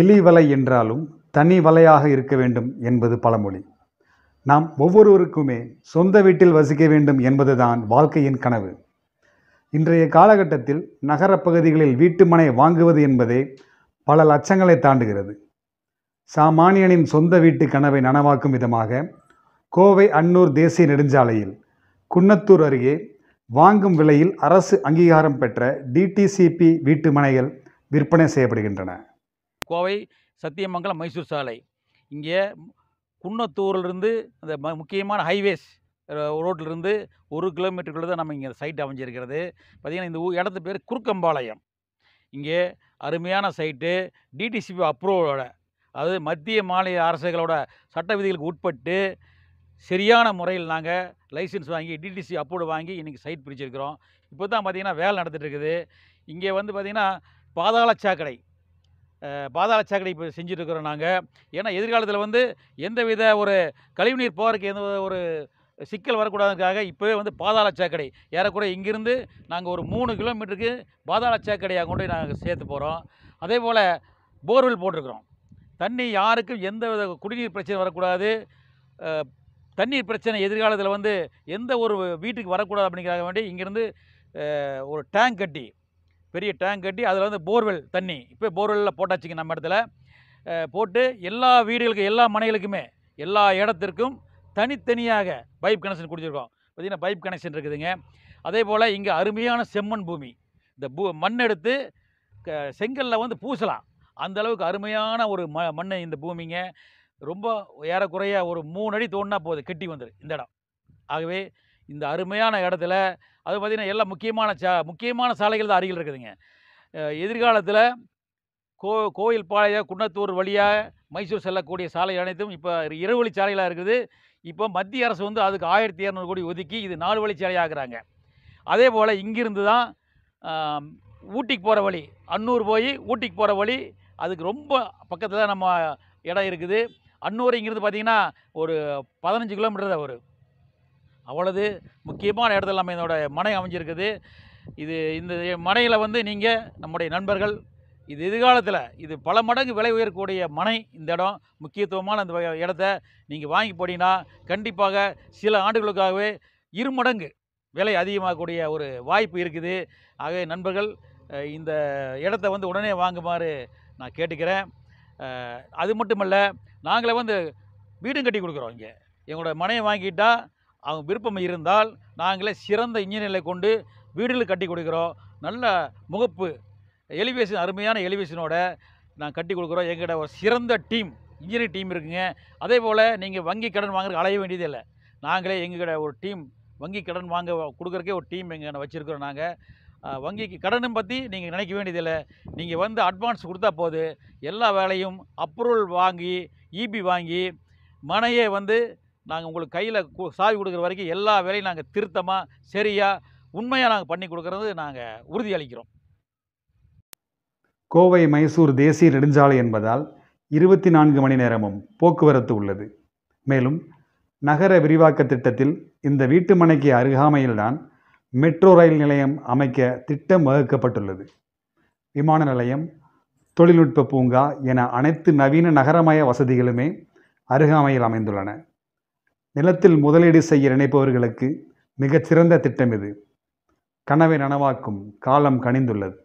இலி வலை என்றாலும் தனி வலையாக இருக்க வேண்டும் என்பது பழமொழி நாம் ஒவ்வொருவருக்குமே சொந்த வீட்டில் வசிக்க வேண்டும் என்பதுதான் வாழ்க்கையின் கனவு இன்றைய காலகட்டத்தில் நகரப் பகுதிகளில் வீட்டுமனை வாங்குவது என்பதே பல லட்சங்களை தாண்டுகிறது சாமானியனின் சொந்த வீட்டு கனவை நனவாக்கும் விதமாக கோவை அன்னூர் தேசிய நெடுஞ்சாலையில் குன்னத்தூர் அருகே வாங்கும் விலையில் அரசு அங்கீகாரம் பெற்ற டிடிசிபி வீட்டு மனைகள் விற்பனை செய்யப்படுகின்றன கோவை சத்தியமங்கலம் மைசூர் சாலை இங்கே குன்னத்தூர்லேருந்து அந்த ம முக்கியமான ஹைவேஸ் ரோட்டிலிருந்து ஒரு கிலோமீட்டருக்குள்ளே தான் நம்ம இங்கே சைட் அமைஞ்சிருக்கிறது பார்த்திங்கன்னா இந்த இடத்து பேர் குறுக்கம்பாளையம் இங்கே அருமையான சைட்டு டிடிசிபி அப்ரூவலோட அதாவது மத்திய மாநில அரசுகளோட சட்ட விதிகளுக்கு உட்பட்டு சரியான முறையில் நாங்கள் லைசன்ஸ் வாங்கி டிடிசி அப்ரூவ் வாங்கி இன்றைக்கி சைட் பிரிச்சிருக்கிறோம் இப்போ தான் பார்த்திங்கன்னா வேலை நடந்துகிட்ருக்குது இங்கே வந்து பார்த்திங்கன்னா பாதாள சாக்கடை பாதாள சாக்கடை இப்போ இருக்கிறோம் நாங்கள் ஏன்னா எதிர்காலத்தில் வந்து எந்தவித ஒரு கழிவுநீர் போகிறதுக்கு எந்த ஒரு சிக்கல் வரக்கூடாதுக்காக இப்போவே வந்து பாதாள சாக்கடை ஏறக்குறைய இங்கிருந்து நாங்கள் ஒரு மூணு கிலோமீட்டருக்கு பாதாள சாக்கடையாக கொண்டு நாங்கள் சேர்த்து போகிறோம் அதே போல் போர்வெல் போட்டிருக்கிறோம் தண்ணி யாருக்கும் எந்த வித குடிநீர் பிரச்சனை வரக்கூடாது தண்ணீர் பிரச்சனை எதிர்காலத்தில் வந்து எந்த ஒரு வீட்டுக்கு வரக்கூடாது அப்படிங்கிறாங்க வேண்டி இங்கேருந்து ஒரு டேங்க் கட்டி பெரிய டேங்க் கட்டி அதில் வந்து போர்வெல் தண்ணி இப்போ போர்வெல்லில் போட்டாச்சுங்க நம்ம இடத்துல போட்டு எல்லா வீடுகளுக்கு எல்லா மனைகளுக்குமே எல்லா இடத்திற்கும் தனித்தனியாக பைப் கனெக்ஷன் கொடுத்துருக்கோம் பார்த்திங்கன்னா பைப் கனெக்ஷன் இருக்குதுங்க அதே போல் இங்கே அருமையான செம்மண் பூமி இந்த பூ மண் எடுத்து செங்கல்ல வந்து பூசலாம் அந்த அளவுக்கு அருமையான ஒரு ம மண் இந்த பூமிங்க ரொம்ப ஏறக்குறைய ஒரு மூணு அடி தோணுனா போகுது கெட்டி வந்துடும் இந்த இடம் ஆகவே இந்த அருமையான இடத்துல அது பார்த்திங்கன்னா எல்லா முக்கியமான சா முக்கியமான சாலைகள் தான் அருகில் இருக்குதுங்க எதிர்காலத்தில் கோ கோயில் பாளைய குன்னத்தூர் வழியாக மைசூர் செல்லக்கூடிய சாலை அனைத்தும் இப்போ இரு வழி சாலைகளாக இருக்குது இப்போ மத்திய அரசு வந்து அதுக்கு ஆயிரத்தி இரநூறு கோடி ஒதுக்கி இது நாலு வழி சாலையாகிறாங்க அதே போல் இங்கிருந்து தான் ஊட்டிக்கு போகிற வழி அன்னூர் போய் ஊட்டிக்கு போகிற வழி அதுக்கு ரொம்ப பக்கத்தில் நம்ம இடம் இருக்குது அன்னூர் இங்கிருந்து பார்த்திங்கன்னா ஒரு பதினஞ்சு கிலோமீட்டர் தான் வரும் அவ்வளவு முக்கியமான இடத்துல நம்ம இதோட மனை அமைஞ்சிருக்குது இது இந்த மனையில் வந்து நீங்கள் நம்முடைய நண்பர்கள் இது எதிர்காலத்தில் இது பல மடங்கு விலை உயரக்கூடிய மனை இந்த இடம் முக்கியத்துவமான அந்த இடத்த நீங்கள் வாங்கி போனீங்கன்னா கண்டிப்பாக சில ஆண்டுகளுக்காகவே இருமடங்கு விலை அதிகமாகக்கூடிய ஒரு வாய்ப்பு இருக்குது ஆகவே நண்பர்கள் இந்த இடத்த வந்து உடனே வாங்குமாறு நான் கேட்டுக்கிறேன் அது மட்டுமல்ல நாங்களே வந்து வீடும் கட்டி கொடுக்குறோம் இங்கே எங்களோட மனையை வாங்கிட்டால் அவங்க விருப்பம் இருந்தால் நாங்களே சிறந்த இன்ஜினியர்களை கொண்டு வீடுகளுக்கு கட்டி கொடுக்குறோம் நல்ல முகப்பு எலிவேஷன் அருமையான எலிவேஷனோட நாங்கள் கட்டி கொடுக்குறோம் எங்கள்கிட்ட ஒரு சிறந்த டீம் இன்ஜினியரிங் டீம் இருக்குங்க அதே போல் நீங்கள் வங்கி கடன் வாங்குறதுக்கு அலைய வேண்டியதில்லை நாங்களே எங்கள்கிட்ட ஒரு டீம் வங்கி கடன் வாங்க கொடுக்குறக்கே ஒரு டீம் எங்கள் வச்சுருக்குறோம் நாங்கள் வங்கிக்கு கடனும் பற்றி நீங்கள் நினைக்க வேண்டியதில்லை நீங்கள் வந்து அட்வான்ஸ் கொடுத்தா போது எல்லா வேலையும் அப்ரூவல் வாங்கி இபி e வாங்கி மனையை வந்து நாங்கள் உங்களுக்கு கையில் சாவி கொடுக்குற வரைக்கும் எல்லா வேலையும் நாங்கள் திருத்தமாக சரியாக உண்மையாக நாங்கள் பண்ணி கொடுக்குறது நாங்கள் உறுதியளிக்கிறோம் கோவை மைசூர் தேசிய நெடுஞ்சாலை என்பதால் இருபத்தி நான்கு மணி நேரமும் போக்குவரத்து உள்ளது மேலும் நகர விரிவாக்க திட்டத்தில் இந்த வீட்டுமனைக்கு அருகாமையில்தான் மெட்ரோ ரயில் நிலையம் அமைக்க திட்டம் வகுக்கப்பட்டுள்ளது விமான நிலையம் தொழில்நுட்ப பூங்கா என அனைத்து நவீன நகரமய வசதிகளுமே அருகாமையில் அமைந்துள்ளன நிலத்தில் முதலீடு செய்ய நினைப்பவர்களுக்கு மிகச்சிறந்த திட்டம் இது கனவை நனவாக்கும் காலம் கனிந்துள்ளது